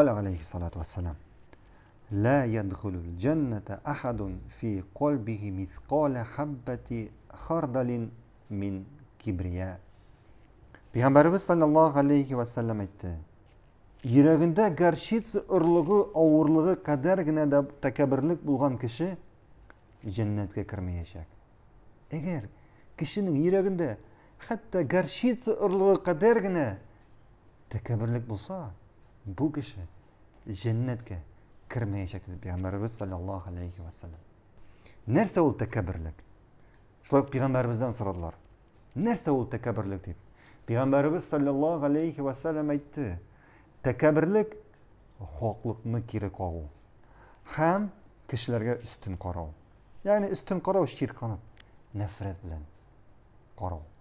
Алайга алейхи салат уассалам. Ла ядхулул джанната ахадун фи колбихи мискаль хаббати хардалин мин кибрия. Пайгамберу саллаллаху алейхи уассалам айтты. Йөрәгендә гаршица ырлыгы авырлыгы кадәр генә тәкәбберлек булган кеше джаннатка кирмай яшак. Әгәр кешенىڭ йөрәгендә хәтта гаршица ырлыгы кадәр генә тәкәбберлек булса, Бу кеше женнетке кірмай шек тады бигамбаривус саляллах алейхи вассалам. ul са ол текабирлик? Шлайк бигамбаривуздан ul Нер са ол текабирлик дейб? Бигамбаривус саляллах алейхи вассалам айтты, текабирлик ham кири кау. Хам кишиларга үстын карау. Яңы үстын карау